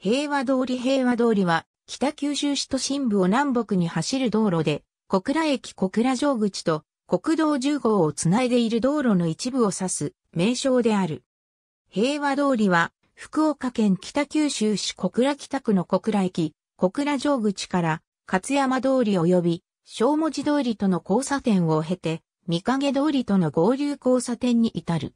平和通り平和通りは、北九州市都心部を南北に走る道路で、小倉駅小倉城口と国道10号をつないでいる道路の一部を指す名称である。平和通りは、福岡県北九州市小倉北区の小倉駅、小倉城口から勝山通り及び小文字通りとの交差点を経て、三影通りとの合流交差点に至る。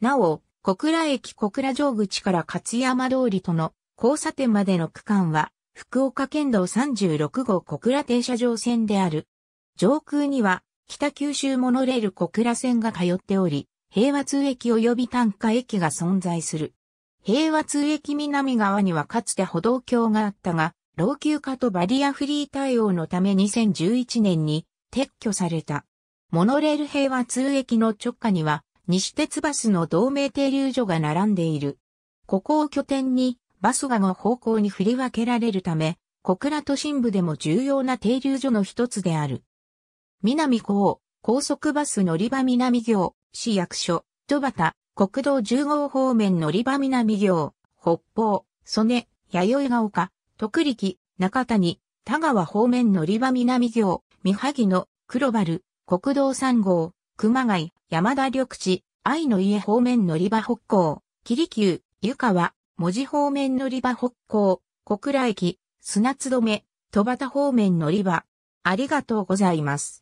なお、小倉駅小倉城口から勝山通りとの交差点までの区間は、福岡県道36号小倉停車場線である。上空には、北九州モノレール小倉線が通っており、平和通駅及び単価駅が存在する。平和通駅南側にはかつて歩道橋があったが、老朽化とバリアフリー対応のため2011年に撤去された。モノレール平和通駅の直下には、西鉄バスの同盟停留所が並んでいる。ここを拠点に、バスがの方向に振り分けられるため、小倉都心部でも重要な停留所の一つである。南港、高速バス乗り場南行、市役所、戸端、国道10号方面乗り場南行、北方、曽根、弥生が丘、徳力、中谷、田川方面乗り場南行、三萩野、黒原、国道3号、熊谷、山田緑地、愛の家方面乗り場北港、霧急、湯川、門司方面乗り場北港、小倉駅、砂津どめ、戸端方面乗り場。ありがとうございます。